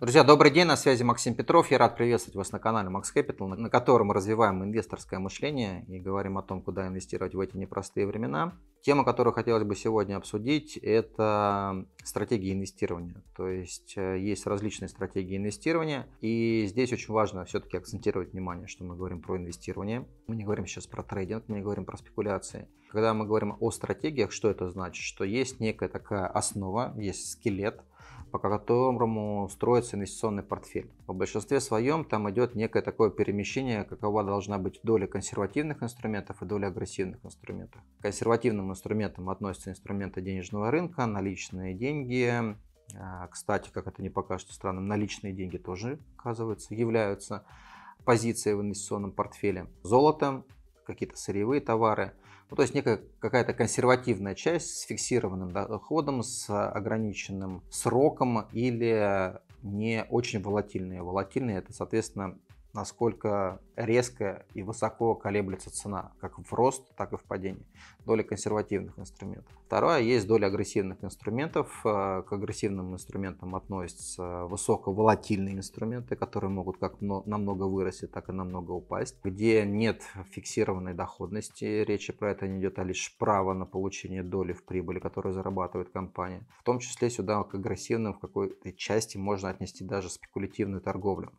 Друзья, добрый день, на связи Максим Петров. Я рад приветствовать вас на канале Max Capital, на котором мы развиваем инвесторское мышление и говорим о том, куда инвестировать в эти непростые времена. Тема, которую хотелось бы сегодня обсудить, это стратегии инвестирования. То есть э, есть различные стратегии инвестирования, и здесь очень важно все-таки акцентировать внимание, что мы говорим про инвестирование. Мы не говорим сейчас про трейдинг, мы не говорим про спекуляции. Когда мы говорим о стратегиях, что это значит? Что есть некая такая основа, есть скелет, по которому строится инвестиционный портфель. В большинстве своем там идет некое такое перемещение, какова должна быть доля консервативных инструментов и доля агрессивных инструментов. К консервативным инструментам относятся инструменты денежного рынка, наличные деньги, а, кстати, как это не покажется странным, наличные деньги тоже, оказывается, являются позицией в инвестиционном портфеле. Золото, какие-то сырьевые товары. Ну, то есть некая какая-то консервативная часть с фиксированным доходом, с ограниченным сроком или не очень волатильные. Волатильные это, соответственно, насколько резко и высоко колеблется цена, как в рост, так и в падение. Доля консервативных инструментов. Второе, есть доля агрессивных инструментов. Э, к агрессивным инструментам относятся высоковолатильные инструменты, которые могут как намного вырасти, так и намного упасть, где нет фиксированной доходности. Речи про это не идет, а лишь право на получение доли в прибыли, которую зарабатывает компания. В том числе сюда к агрессивным в какой-то части можно отнести даже спекулятивную торговлю.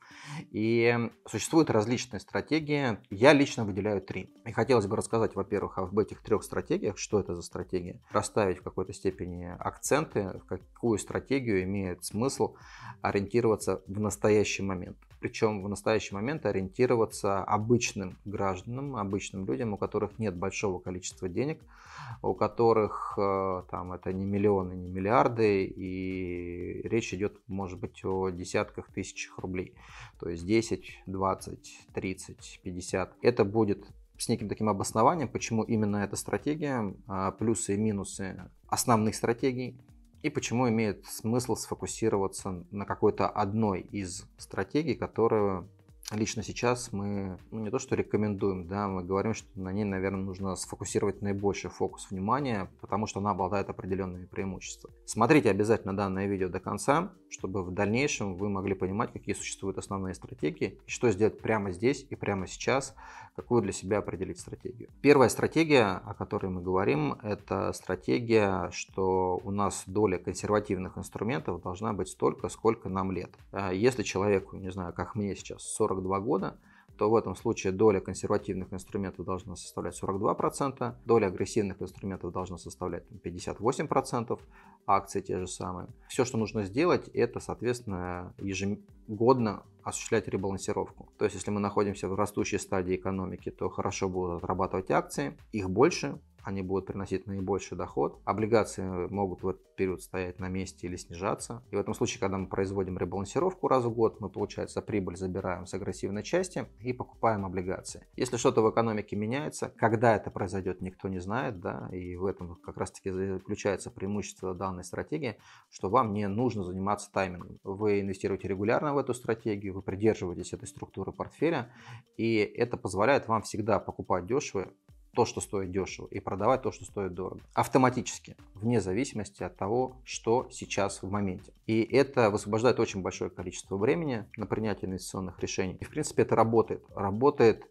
И Существуют различные стратегии. Я лично выделяю три. И хотелось бы рассказать, во-первых, об этих трех стратегиях, что это за стратегия, расставить в какой-то степени акценты, в какую стратегию имеет смысл ориентироваться в настоящий момент. Причем в настоящий момент ориентироваться обычным гражданам, обычным людям, у которых нет большого количества денег, у которых э, там это не миллионы, не миллиарды, и речь идет, может быть, о десятках тысяч рублей. То есть 10, 20, 30, 50. Это будет с неким таким обоснованием, почему именно эта стратегия, а, плюсы и минусы основных стратегий, и почему имеет смысл сфокусироваться на какой-то одной из стратегий, которую лично сейчас мы ну, не то что рекомендуем, да, мы говорим, что на ней, наверное, нужно сфокусировать наибольший фокус внимания, потому что она обладает определенными преимуществами. Смотрите обязательно данное видео до конца, чтобы в дальнейшем вы могли понимать, какие существуют основные стратегии, и что сделать прямо здесь и прямо сейчас, какую для себя определить стратегию. Первая стратегия, о которой мы говорим, это стратегия, что у нас доля консервативных инструментов должна быть столько, сколько нам лет. Э, если человеку, не знаю, как мне сейчас, 40 42 года, то в этом случае доля консервативных инструментов должна составлять 42%, доля агрессивных инструментов должна составлять 58%, а акции те же самые. Все, что нужно сделать, это, соответственно, ежегодно осуществлять ребалансировку. То есть, если мы находимся в растущей стадии экономики, то хорошо будут отрабатывать акции, их больше, они будут приносить наибольший доход. Облигации могут в этот период стоять на месте или снижаться. И в этом случае, когда мы производим ребалансировку раз в год, мы, получается, прибыль забираем с агрессивной части и покупаем облигации. Если что-то в экономике меняется, когда это произойдет, никто не знает, да, и в этом как раз-таки заключается преимущество данной стратегии, что вам не нужно заниматься таймингом. Вы инвестируете регулярно в эту стратегию, вы придерживаетесь этой структуры портфеля, и это позволяет вам всегда покупать дешево то, что стоит дешево, и продавать то, что стоит дорого. Автоматически, вне зависимости от того, что сейчас в моменте. И это высвобождает очень большое количество времени на принятие инвестиционных решений. И, в принципе, это работает. Работает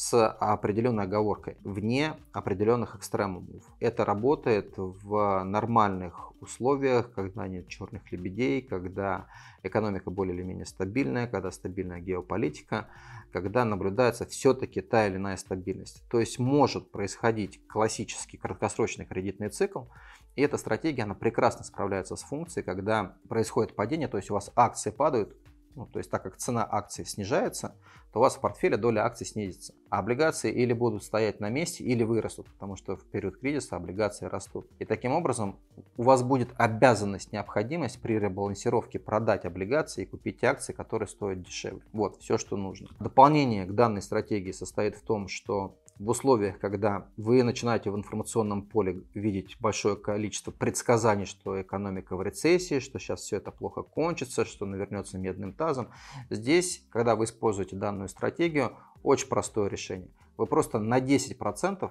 с определенной оговоркой, вне определенных экстремумов. Это работает в нормальных условиях, когда нет черных лебедей, когда экономика более или менее стабильная, когда стабильная геополитика, когда наблюдается все-таки та или иная стабильность. То есть может происходить классический краткосрочный кредитный цикл, и эта стратегия, она прекрасно справляется с функцией, когда происходит падение, то есть у вас акции падают, ну, то есть так как цена акций снижается, то у вас в портфеле доля акций снизится. А облигации или будут стоять на месте, или вырастут, потому что в период кризиса облигации растут. И таким образом у вас будет обязанность, необходимость при ребалансировке продать облигации и купить акции, которые стоят дешевле. Вот, все, что нужно. Дополнение к данной стратегии состоит в том, что в условиях, когда вы начинаете в информационном поле видеть большое количество предсказаний, что экономика в рецессии, что сейчас все это плохо кончится, что навернется медным тазом, здесь, когда вы используете данную стратегию, очень простое решение. Вы просто на 10%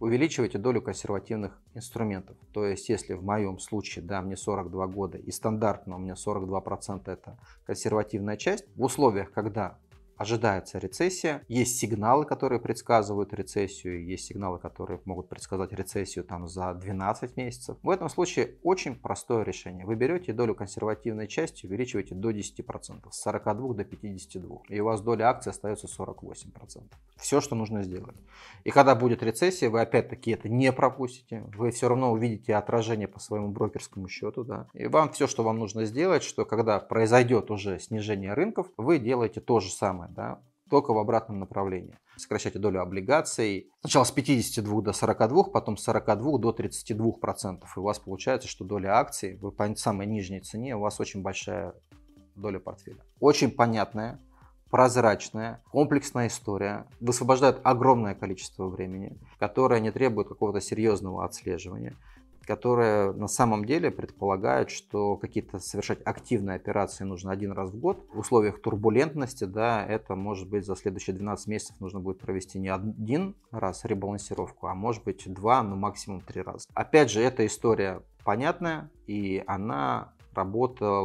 увеличиваете долю консервативных инструментов. То есть, если в моем случае, да, мне 42 года и стандартно у меня 42% это консервативная часть, в условиях, когда ожидается рецессия. Есть сигналы, которые предсказывают рецессию, есть сигналы, которые могут предсказать рецессию там за 12 месяцев. В этом случае очень простое решение. Вы берете долю консервативной части, увеличиваете до 10%, с 42 до 52, и у вас доля акций остается 48%. Все, что нужно сделать. И когда будет рецессия, вы опять-таки это не пропустите, вы все равно увидите отражение по своему брокерскому счету, да. И вам все, что вам нужно сделать, что когда произойдет уже снижение рынков, вы делаете то же самое самое, да, только в обратном направлении. Сокращайте долю облигаций сначала с 52 до 42, потом с 42 до 32 процентов. И у вас получается, что доля акций вы по самой нижней цене, у вас очень большая доля портфеля. Очень понятная, прозрачная, комплексная история, высвобождает огромное количество времени, которое не требует какого-то серьезного отслеживания которые на самом деле предполагают, что какие-то совершать активные операции нужно один раз в год. В условиях турбулентности, да, это может быть за следующие 12 месяцев нужно будет провести не один раз ребалансировку, а может быть два, ну максимум три раза. Опять же, эта история понятная, и она работала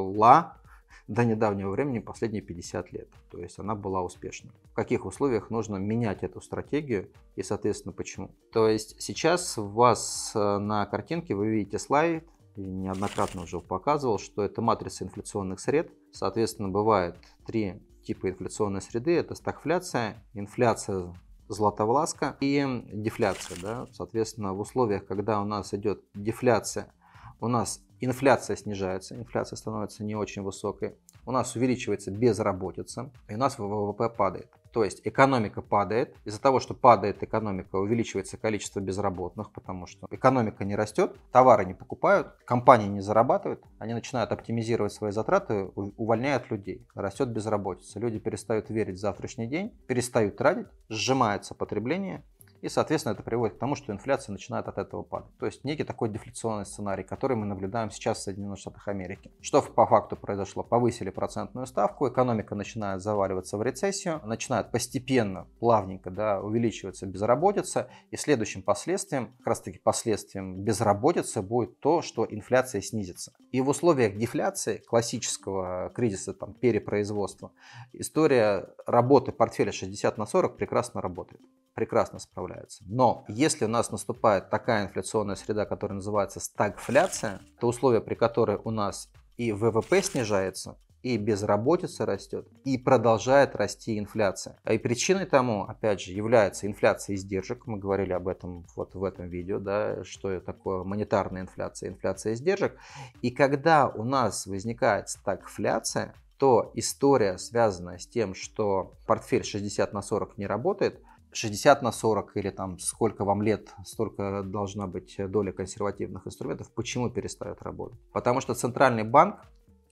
до недавнего времени, последние 50 лет. То есть она была успешна. В каких условиях нужно менять эту стратегию и, соответственно, почему? То есть сейчас у вас э, на картинке вы видите слайд, и неоднократно уже показывал, что это матрица инфляционных сред. Соответственно, бывает три типа инфляционной среды. Это стагфляция, инфляция златовласка и дефляция. Да? Соответственно, в условиях, когда у нас идет дефляция, у нас инфляция снижается, инфляция становится не очень высокой, у нас увеличивается безработица, и у нас ВВП падает. То есть экономика падает. Из-за того, что падает экономика, увеличивается количество безработных, потому что экономика не растет, товары не покупают, компании не зарабатывают, они начинают оптимизировать свои затраты, увольняют людей, растет безработица. Люди перестают верить в завтрашний день, перестают тратить, сжимается потребление, и, соответственно, это приводит к тому, что инфляция начинает от этого падать. То есть некий такой дефляционный сценарий, который мы наблюдаем сейчас в Соединенных Штатах Америки. Что по факту произошло? Повысили процентную ставку, экономика начинает заваливаться в рецессию, начинает постепенно, плавненько да, увеличиваться безработица. И следующим последствием, как раз таки последствием безработицы будет то, что инфляция снизится. И в условиях дефляции, классического кризиса там, перепроизводства, история работы портфеля 60 на 40 прекрасно работает прекрасно справляются. Но если у нас наступает такая инфляционная среда, которая называется стагфляция, то условия, при которой у нас и ВВП снижается, и безработица растет, и продолжает расти инфляция. А и причиной тому, опять же, является инфляция издержек. Мы говорили об этом вот в этом видео, да, что такое монетарная инфляция, инфляция издержек. И когда у нас возникает стагфляция, то история, связанная с тем, что портфель 60 на 40 не работает, 60 на 40 или там сколько вам лет, столько должна быть доля консервативных инструментов, почему перестают работать? Потому что центральный банк,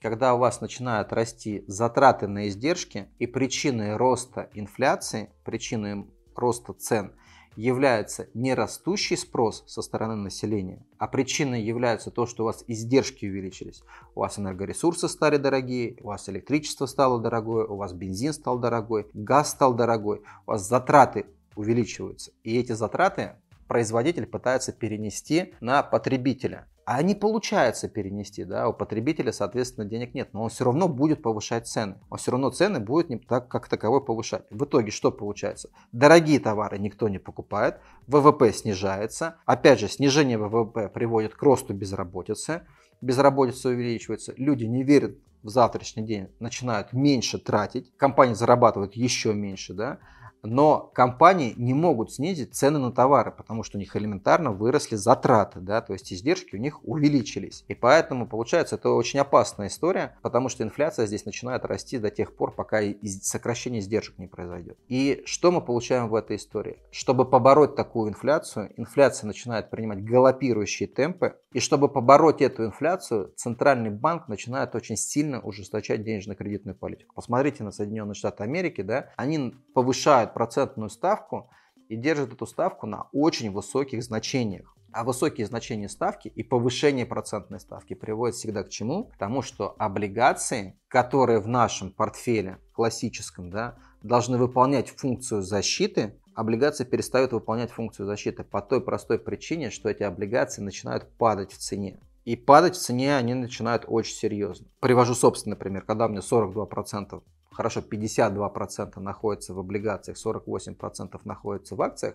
когда у вас начинают расти затраты на издержки и причины роста инфляции, причины роста цен является не растущий спрос со стороны населения, а причиной является то, что у вас издержки увеличились. У вас энергоресурсы стали дорогие, у вас электричество стало дорогое, у вас бензин стал дорогой, газ стал дорогой, у вас затраты увеличиваются. И эти затраты производитель пытается перенести на потребителя. А не получается перенести, да, у потребителя, соответственно, денег нет, но он все равно будет повышать цены. Он все равно цены будет не так, как таковой повышать. В итоге что получается? Дорогие товары никто не покупает, ВВП снижается. Опять же, снижение ВВП приводит к росту безработицы. Безработица увеличивается, люди не верят в завтрашний день начинают меньше тратить, компании зарабатывают еще меньше, да, но компании не могут снизить цены на товары, потому что у них элементарно выросли затраты, да, то есть издержки у них увеличились. И поэтому, получается, это очень опасная история, потому что инфляция здесь начинает расти до тех пор, пока сокращение издержек не произойдет. И что мы получаем в этой истории? Чтобы побороть такую инфляцию, инфляция начинает принимать галопирующие темпы, и чтобы побороть эту инфляцию, Центральный банк начинает очень сильно ужесточать денежно-кредитную политику. Посмотрите на Соединенные Штаты Америки, да, они повышают процентную ставку и держит эту ставку на очень высоких значениях. А высокие значения ставки и повышение процентной ставки приводит всегда к чему? К тому, что облигации, которые в нашем портфеле классическом, да, должны выполнять функцию защиты, облигации перестают выполнять функцию защиты по той простой причине, что эти облигации начинают падать в цене. И падать в цене они начинают очень серьезно. Привожу собственный пример. Когда у меня 42% хорошо, 52% находится в облигациях, 48% находится в акциях,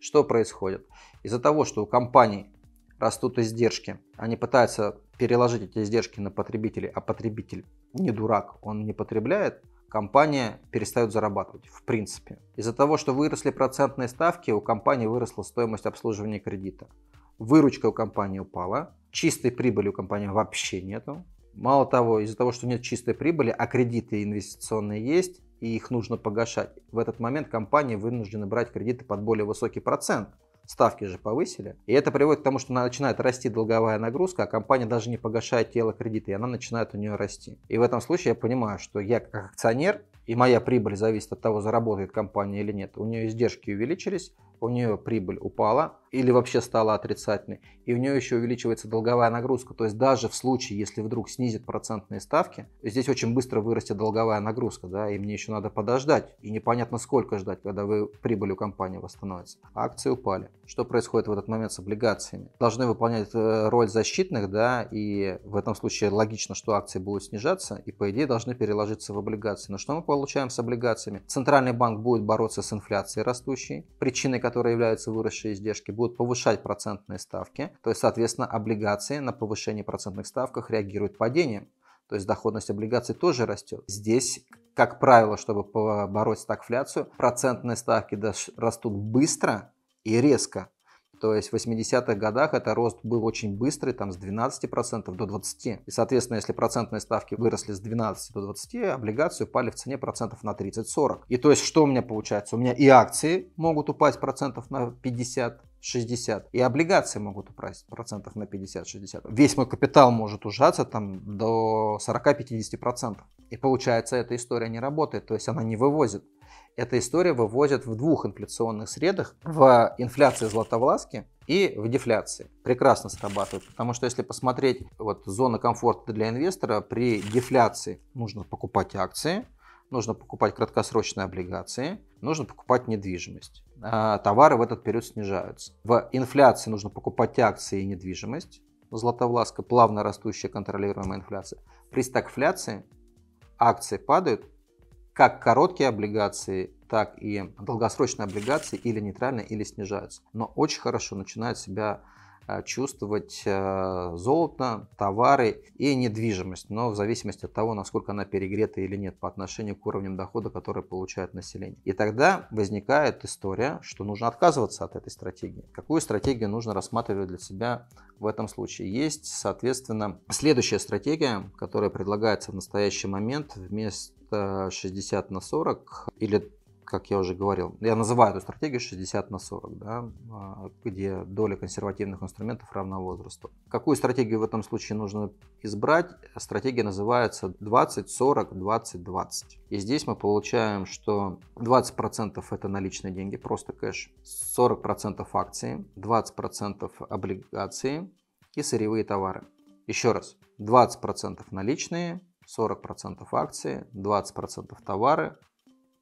что происходит? Из-за того, что у компаний растут издержки, они пытаются переложить эти издержки на потребителей, а потребитель не дурак, он не потребляет, компания перестает зарабатывать, в принципе. Из-за того, что выросли процентные ставки, у компании выросла стоимость обслуживания кредита. Выручка у компании упала, чистой прибыли у компании вообще нету. Мало того, из-за того, что нет чистой прибыли, а кредиты инвестиционные есть, и их нужно погашать, в этот момент компании вынуждены брать кредиты под более высокий процент. Ставки же повысили. И это приводит к тому, что начинает расти долговая нагрузка, а компания даже не погашает тело кредита, и она начинает у нее расти. И в этом случае я понимаю, что я как акционер, и моя прибыль зависит от того, заработает компания или нет. У нее издержки увеличились, у нее прибыль упала или вообще стала отрицательной, и у нее еще увеличивается долговая нагрузка. То есть даже в случае, если вдруг снизит процентные ставки, здесь очень быстро вырастет долговая нагрузка, да, и мне еще надо подождать, и непонятно сколько ждать, когда вы прибыль у компании восстановится. Акции упали. Что происходит в этот момент с облигациями? Должны выполнять э, роль защитных, да, и в этом случае логично, что акции будут снижаться, и по идее должны переложиться в облигации. Но что мы получаем с облигациями? Центральный банк будет бороться с инфляцией растущей, причиной которой которые являются выросшей издержки, будут повышать процентные ставки. То есть, соответственно, облигации на повышение процентных ставках реагируют падением. То есть доходность облигаций тоже растет. Здесь, как правило, чтобы побороть стагфляцию, процентные ставки растут быстро и резко. То есть в 80-х годах это рост был очень быстрый, там с 12% до 20%. И, соответственно, если процентные ставки выросли с 12 до 20, облигации упали в цене процентов на 30-40. И то есть что у меня получается? У меня и акции могут упасть процентов на 50, 60. И облигации могут упасть процентов на 50-60. Весь мой капитал может ужаться там до 40-50%. И получается, эта история не работает, то есть она не вывозит. Эта история выводит в двух инфляционных средах, в инфляции златовласки и в дефляции. Прекрасно срабатывает, потому что если посмотреть вот зона комфорта для инвестора, при дефляции нужно покупать акции, нужно покупать краткосрочные облигации, нужно покупать недвижимость. А, товары в этот период снижаются. В инфляции нужно покупать акции и недвижимость. Златовласка плавно растущая контролируемая инфляция. При стагфляции акции падают, как короткие облигации, так и долгосрочные облигации или нейтрально, или снижаются. Но очень хорошо начинают себя а, чувствовать а, золото, товары и недвижимость, но в зависимости от того, насколько она перегрета или нет по отношению к уровням дохода, которые получает население. И тогда возникает история, что нужно отказываться от этой стратегии. Какую стратегию нужно рассматривать для себя в этом случае? Есть, соответственно, следующая стратегия, которая предлагается в настоящий момент вместо 60 на 40 или как я уже говорил, я называю эту стратегию 60 на 40, да, а, где доля консервативных инструментов равна возрасту. Какую стратегию в этом случае нужно избрать? Стратегия называется 20, 40, 20, 20. И здесь мы получаем, что 20% это наличные деньги, просто кэш, 40% акции, 20% облигации и сырьевые товары. Еще раз, 20% наличные, 40% акции, 20% товары,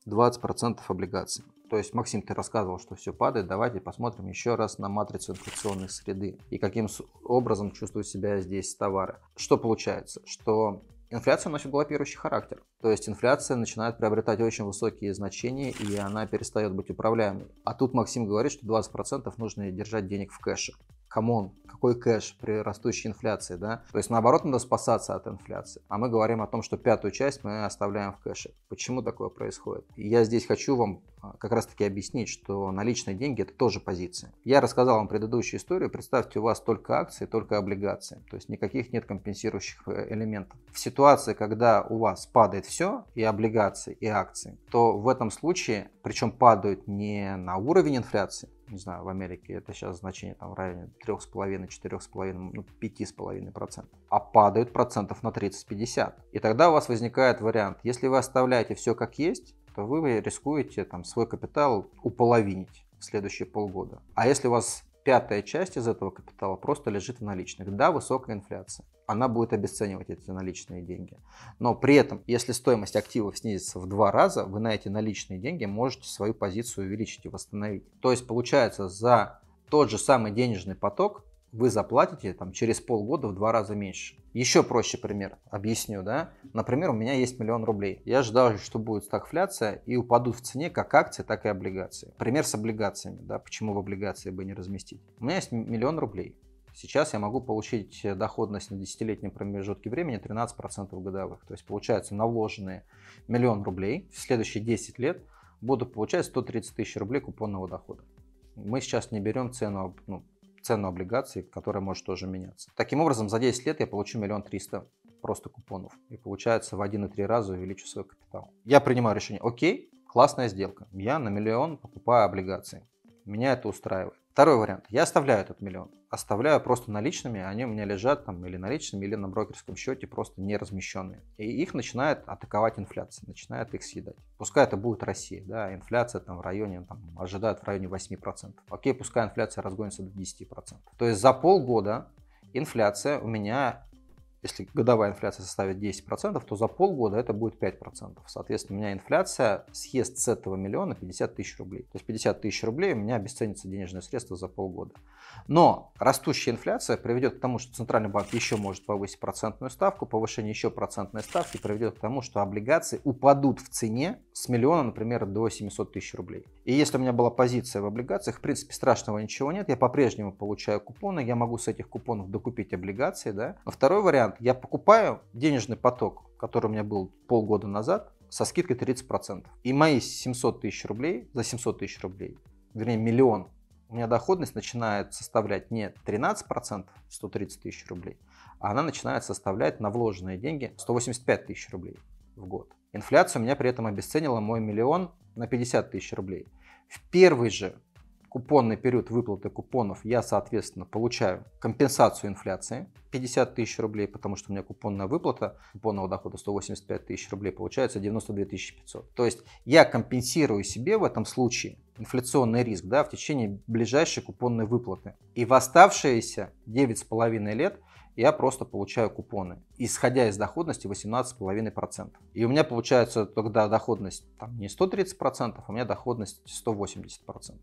20% облигаций. То есть, Максим, ты рассказывал, что все падает. Давайте посмотрим еще раз на матрицу инфляционных среды и каким образом чувствуют себя здесь товары. Что получается? Что инфляция носит галопирующий характер. То есть инфляция начинает приобретать очень высокие значения, и она перестает быть управляемой. А тут Максим говорит, что 20% нужно держать денег в кэше камон, какой кэш при растущей инфляции, да? То есть, наоборот, надо спасаться от инфляции. А мы говорим о том, что пятую часть мы оставляем в кэше. Почему такое происходит? я здесь хочу вам а, как раз-таки объяснить, что наличные деньги – это тоже позиция. Я рассказал вам предыдущую историю. Представьте, у вас только акции, только облигации. То есть, никаких нет компенсирующих э, элементов. В ситуации, когда у вас падает все, и облигации, и акции, то в этом случае, причем падают не на уровень инфляции, не знаю, в Америке это сейчас значение там в районе 3,5, 4,5, ну, 5,5%, а падают процентов на 30-50. И тогда у вас возникает вариант, если вы оставляете все как есть, то вы рискуете там свой капитал уполовинить в следующие полгода. А если у вас пятая часть из этого капитала просто лежит в наличных, да, высокая инфляция, она будет обесценивать эти наличные деньги. Но при этом, если стоимость активов снизится в два раза, вы на эти наличные деньги можете свою позицию увеличить и восстановить. То есть получается за тот же самый денежный поток вы заплатите там, через полгода в два раза меньше. Еще проще пример объясню. Да? Например, у меня есть миллион рублей. Я ждал, что будет стагфляция и упадут в цене как акции, так и облигации. Пример с облигациями. Да? Почему в облигации бы не разместить? У меня есть миллион рублей. Сейчас я могу получить э, доходность на десятилетнем промежутке времени 13% годовых. То есть получается на вложенные миллион рублей в следующие 10 лет буду получать 130 тысяч рублей купонного дохода. Мы сейчас не берем цену, ну, цену облигаций, которая может тоже меняться. Таким образом, за 10 лет я получу миллион триста просто купонов. И получается в 1,3 раза увеличу свой капитал. Я принимаю решение, окей, классная сделка. Я на миллион покупаю облигации. Меня это устраивает. Второй вариант. Я оставляю этот миллион. Оставляю просто наличными, они у меня лежат там или наличными, или на брокерском счете просто не размещенные. И их начинает атаковать инфляция, начинает их съедать. Пускай это будет Россия, да, инфляция там в районе, там, ожидают в районе 8%. Окей, пускай инфляция разгонится до 10%. То есть за полгода инфляция у меня если годовая инфляция составит 10%, то за полгода это будет 5%. Соответственно, у меня инфляция съест с этого миллиона 50 тысяч рублей. То есть 50 тысяч рублей у меня обесценится денежное средство за полгода. Но растущая инфляция приведет к тому, что Центральный банк еще может повысить процентную ставку, повышение еще процентной ставки приведет к тому, что облигации упадут в цене с миллиона, например, до 700 тысяч рублей. И если у меня была позиция в облигациях, в принципе, страшного ничего нет, я по-прежнему получаю купоны, я могу с этих купонов докупить облигации. Да? Но второй вариант вариант. Я покупаю денежный поток, который у меня был полгода назад, со скидкой 30%. И мои 700 тысяч рублей, за 700 тысяч рублей, вернее миллион, у меня доходность начинает составлять не 13%, 130 тысяч рублей, а она начинает составлять на вложенные деньги 185 тысяч рублей в год. Инфляция у меня при этом обесценила мой миллион на 50 тысяч рублей. В первый же купонный период выплаты купонов я, соответственно, получаю компенсацию инфляции 50 тысяч рублей, потому что у меня купонная выплата купонного дохода 185 тысяч рублей, получается 92 500. То есть я компенсирую себе в этом случае инфляционный риск да, в течение ближайшей купонной выплаты. И в оставшиеся 9,5 лет я просто получаю купоны, исходя из доходности 18,5%. И у меня получается тогда доходность там, не 130%, а у меня доходность 180%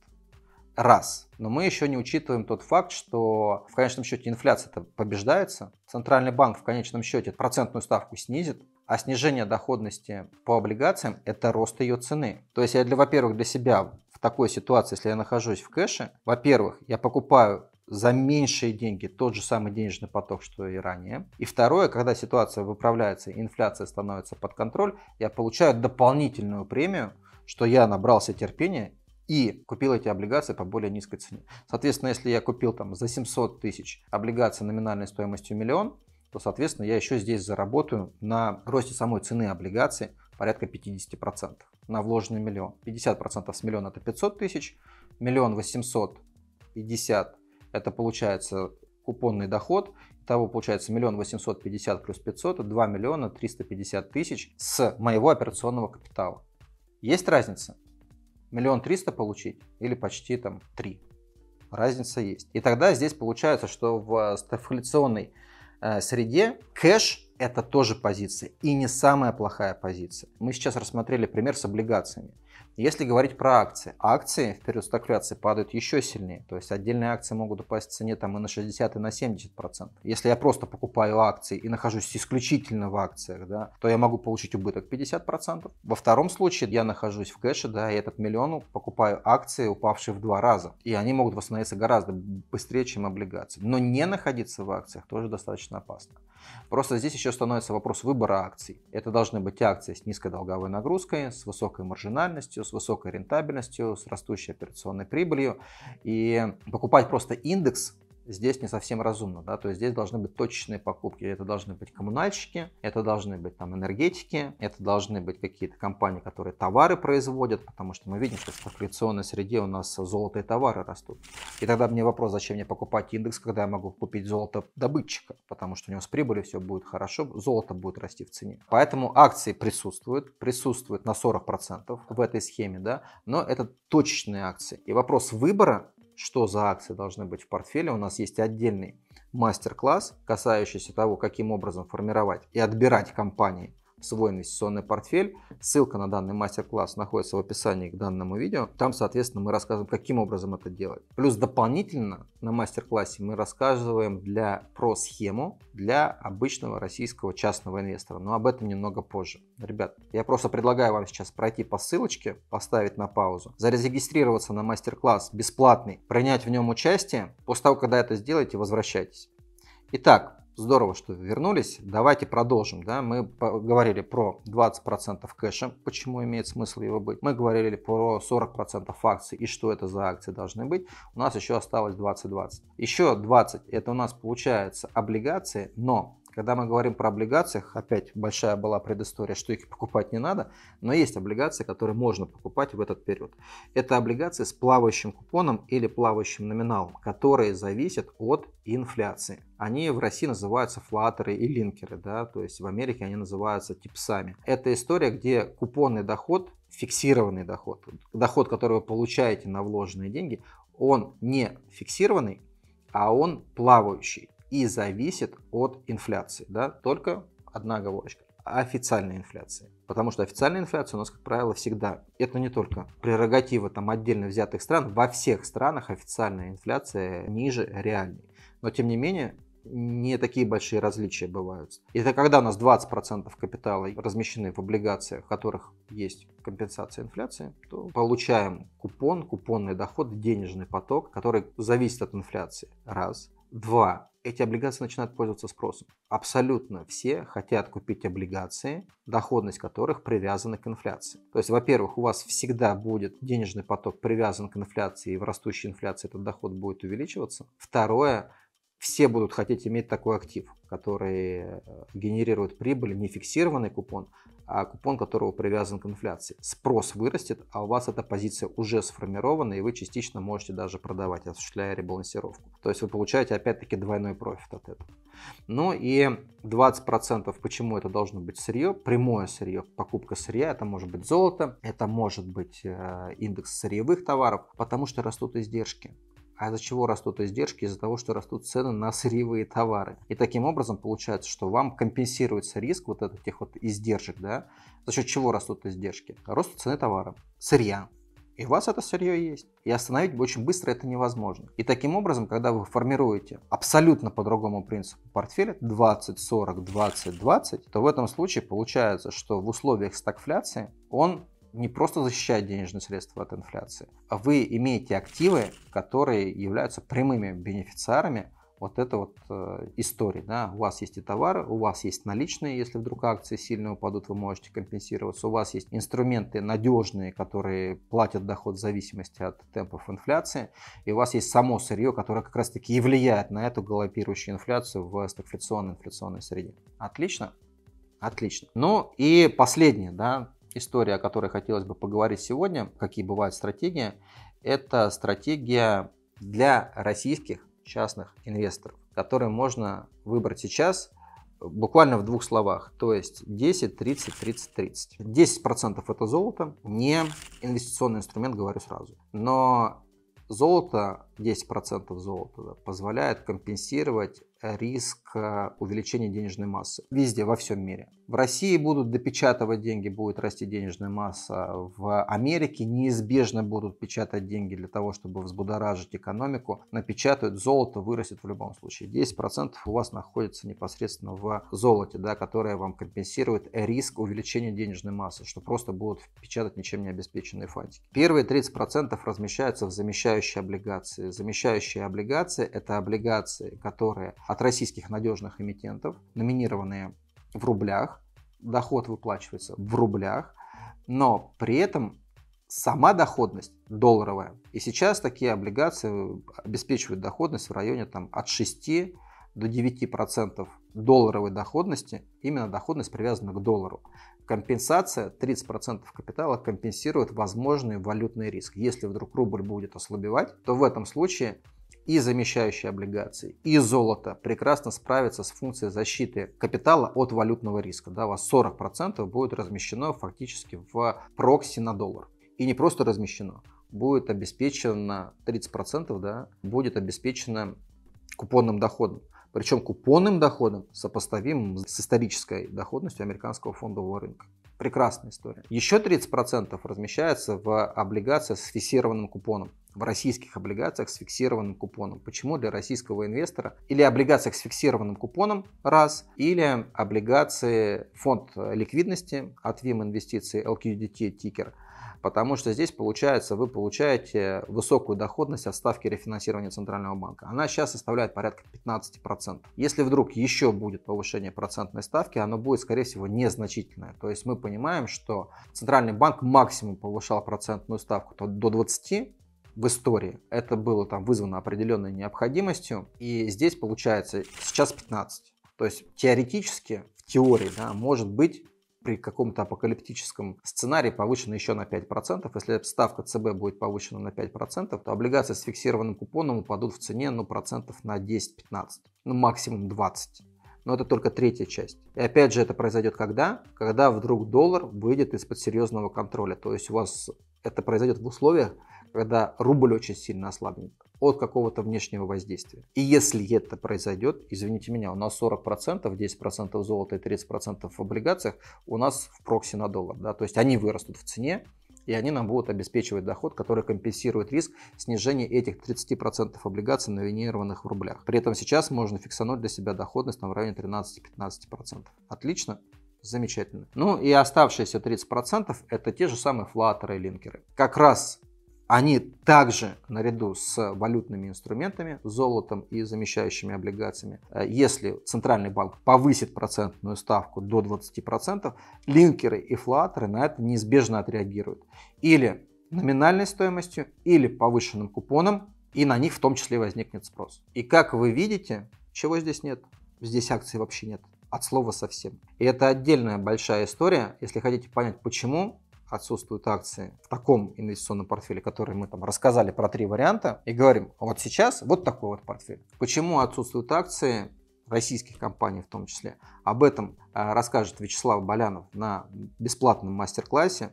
раз. Но мы еще не учитываем тот факт, что в конечном счете инфляция-то побеждается. Центральный банк в конечном счете процентную ставку снизит, а снижение доходности по облигациям – это рост ее цены. То есть я, для, во-первых, для себя в такой ситуации, если я нахожусь в кэше, во-первых, я покупаю за меньшие деньги тот же самый денежный поток, что и ранее. И второе, когда ситуация выправляется, инфляция становится под контроль, я получаю дополнительную премию, что я набрался терпения и купил эти облигации по более низкой цене. Соответственно, если я купил там за 700 тысяч облигации номинальной стоимостью миллион, то, соответственно, я еще здесь заработаю на росте самой цены облигации порядка 50% на вложенный миллион. 50% с миллиона это 500 тысяч, миллион 850 это получается купонный доход. Итого получается миллион 850 плюс 500, 2 миллиона 350 тысяч с моего операционного капитала. Есть разница? миллион триста получить или почти там три. Разница есть. И тогда здесь получается, что в э, стаффляционной э, среде кэш – это тоже позиция и не самая плохая позиция. Мы сейчас рассмотрели пример с облигациями. Если говорить про акции, акции в период стагфляции падают еще сильнее. То есть отдельные акции могут упасть в цене там и на 60, и на 70 процентов. Если я просто покупаю акции и нахожусь исключительно в акциях, да, то я могу получить убыток 50 процентов. Во втором случае я нахожусь в кэше, да, и этот миллион покупаю акции, упавшие в два раза. И они могут восстановиться гораздо быстрее, чем облигации. Но не находиться в акциях тоже достаточно опасно. Просто здесь еще становится вопрос выбора акций. Это должны быть акции с низкой долговой нагрузкой, с высокой маржинальностью, с высокой рентабельностью, с растущей операционной прибылью. И покупать просто индекс здесь не совсем разумно, да, то есть здесь должны быть точечные покупки, это должны быть коммунальщики, это должны быть там энергетики, это должны быть какие-то компании, которые товары производят, потому что мы видим, что в спекуляционной среде у нас золото и товары растут. И тогда мне вопрос, зачем мне покупать индекс, когда я могу купить золото добытчика, потому что у него с прибыли все будет хорошо, золото будет расти в цене. Поэтому акции присутствуют, присутствуют на 40% в этой схеме, да, но это точечные акции. И вопрос выбора что за акции должны быть в портфеле, у нас есть отдельный мастер-класс, касающийся того, каким образом формировать и отбирать компании свой инвестиционный портфель. Ссылка на данный мастер-класс находится в описании к данному видео. Там, соответственно, мы рассказываем, каким образом это делать. Плюс дополнительно на мастер-классе мы рассказываем для, про схему для обычного российского частного инвестора. Но об этом немного позже. Ребят, я просто предлагаю вам сейчас пройти по ссылочке, поставить на паузу, зарегистрироваться на мастер-класс бесплатный, принять в нем участие. После того, когда это сделаете, возвращайтесь. Итак, Здорово, что вернулись. Давайте продолжим. Да? Мы говорили про 20% кэша, почему имеет смысл его быть. Мы говорили про 40% акций и что это за акции должны быть. У нас еще осталось 20-20. Еще 20 это у нас получается облигации, но когда мы говорим про облигациях, опять большая была предыстория, что их покупать не надо, но есть облигации, которые можно покупать в этот период. Это облигации с плавающим купоном или плавающим номиналом, которые зависят от инфляции. Они в России называются флатеры и линкеры, да, то есть в Америке они называются типсами. Это история, где купонный доход, фиксированный доход, доход, который вы получаете на вложенные деньги, он не фиксированный, а он плавающий и зависит от инфляции, да, только одна оговорочка, Официальная инфляция, Потому что официальная инфляция у нас, как правило, всегда, это не только прерогатива там отдельно взятых стран, во всех странах официальная инфляция ниже реальной. Но тем не менее, не такие большие различия бывают. Это когда у нас 20% капитала размещены в облигациях, в которых есть компенсация инфляции, то получаем купон, купонный доход, денежный поток, который зависит от инфляции. Раз. Два. Эти облигации начинают пользоваться спросом. Абсолютно все хотят купить облигации, доходность которых привязана к инфляции. То есть, во-первых, у вас всегда будет денежный поток привязан к инфляции, и в растущей инфляции этот доход будет увеличиваться. Второе, все будут хотеть иметь такой актив, который э, генерирует прибыль, не фиксированный купон, а купон, которого привязан к инфляции. Спрос вырастет, а у вас эта позиция уже сформирована, и вы частично можете даже продавать, осуществляя ребалансировку. То есть вы получаете опять-таки двойной профит от этого. Ну и 20% почему это должно быть сырье, прямое сырье, покупка сырья, это может быть золото, это может быть э, индекс сырьевых товаров, потому что растут издержки. А из-за чего растут издержки? Из-за того, что растут цены на сырьевые товары. И таким образом получается, что вам компенсируется риск вот этих вот издержек, да? За счет чего растут издержки? Рост цены товара, сырья, и у вас это сырье есть. И остановить очень быстро это невозможно. И таким образом, когда вы формируете абсолютно по другому принципу портфель 20, 40, 20, 20, то в этом случае получается, что в условиях стагфляции он не просто защищает денежные средства от инфляции, а вы имеете активы, которые являются прямыми бенефициарами вот этой вот э, истории. Да? У вас есть и товары, у вас есть наличные, если вдруг акции сильно упадут, вы можете компенсироваться. У вас есть инструменты надежные, которые платят доход в зависимости от темпов инфляции. И у вас есть само сырье, которое как раз таки и влияет на эту галопирующую инфляцию в стагфляционной инфляционной среде. Отлично. Отлично. Ну и последнее, да, история, о которой хотелось бы поговорить сегодня, какие бывают стратегии, это стратегия для российских частных инвесторов, которые можно выбрать сейчас буквально в двух словах, то есть 10, 30, 30, 30. 10% это золото, не инвестиционный инструмент, говорю сразу. Но золото, 10% золота позволяет компенсировать риск э, увеличения денежной массы. Везде, во всем мире. В России будут допечатывать деньги, будет расти денежная масса. В Америке неизбежно будут печатать деньги для того, чтобы взбудоражить экономику. Напечатают, золото вырастет в любом случае. 10% у вас находится непосредственно в золоте, да, которое вам компенсирует риск увеличения денежной массы, что просто будут печатать ничем не обеспеченные фантики. Первые 30% размещаются в замещающие облигации. Замещающие облигации – это облигации, которые от российских надежных эмитентов, номинированные в рублях, доход выплачивается в рублях, но при этом сама доходность долларовая. И сейчас такие облигации обеспечивают доходность в районе там, от 6 до 9% долларовой доходности, именно доходность привязана к доллару. Компенсация 30% капитала компенсирует возможный валютный риск. Если вдруг рубль будет ослабевать, то в этом случае и замещающие облигации, и золото прекрасно справятся с функцией защиты капитала от валютного риска. Да, у вас 40% будет размещено фактически в прокси на доллар. И не просто размещено, будет обеспечено 30%, да, будет обеспечено купонным доходом. Причем купонным доходом сопоставимым с исторической доходностью американского фондового рынка. Прекрасная история. Еще 30% размещается в облигациях с фиксированным купоном в российских облигациях с фиксированным купоном. Почему для российского инвестора? Или облигациях с фиксированным купоном, раз, или облигации фонд ликвидности от ВИМ инвестиции LQDT тикер – потому что здесь получается вы получаете высокую доходность от ставки рефинансирования Центрального банка. Она сейчас составляет порядка 15%. Если вдруг еще будет повышение процентной ставки, оно будет, скорее всего, незначительное. То есть мы понимаем, что Центральный банк максимум повышал процентную ставку до 20, в истории. Это было там вызвано определенной необходимостью. И здесь получается сейчас 15. То есть теоретически, в теории, да, может быть при каком-то апокалиптическом сценарии повышена еще на 5%. Если ставка ЦБ будет повышена на 5%, то облигации с фиксированным купоном упадут в цене ну, процентов на 10-15, ну, максимум 20. Но это только третья часть. И опять же это произойдет когда? Когда вдруг доллар выйдет из-под серьезного контроля. То есть у вас это произойдет в условиях, когда рубль очень сильно ослабнет от какого-то внешнего воздействия. И если это произойдет, извините меня, у нас 40%, 10% золота и 30% в облигациях у нас в прокси на доллар. Да? То есть они вырастут в цене, и они нам будут обеспечивать доход, который компенсирует риск снижения этих 30% облигаций, номинированных в рублях. При этом сейчас можно фиксануть для себя доходность на в районе 13-15%. Отлично, замечательно. Ну и оставшиеся 30% это те же самые флаттеры и линкеры. Как раз они также наряду с валютными инструментами, золотом и замещающими облигациями, э, если Центральный банк повысит процентную ставку до 20%, линкеры и флатеры на это неизбежно отреагируют. Или номинальной стоимостью, или повышенным купоном, и на них в том числе возникнет спрос. И как вы видите, чего здесь нет? Здесь акций вообще нет. От слова совсем. И это отдельная большая история. Если хотите понять, почему, отсутствуют акции в таком инвестиционном портфеле, который мы там рассказали про три варианта, и говорим, вот сейчас вот такой вот портфель. Почему отсутствуют акции российских компаний в том числе? Об этом э, расскажет Вячеслав Болянов на бесплатном мастер-классе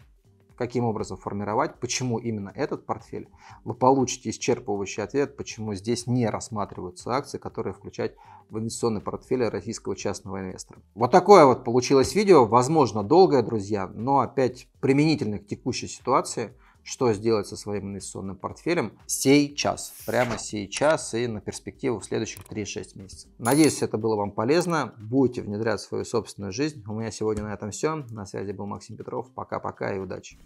каким образом формировать, почему именно этот портфель, вы получите исчерпывающий ответ, почему здесь не рассматриваются акции, которые включать в инвестиционный портфель российского частного инвестора. Вот такое вот получилось видео, возможно долгое, друзья, но опять применительно к текущей ситуации – что сделать со своим инвестиционным портфелем сейчас, прямо сейчас и на перспективу в следующих 3-6 месяцев. Надеюсь, это было вам полезно. Будете внедрять в свою собственную жизнь. У меня сегодня на этом все. На связи был Максим Петров. Пока-пока и удачи.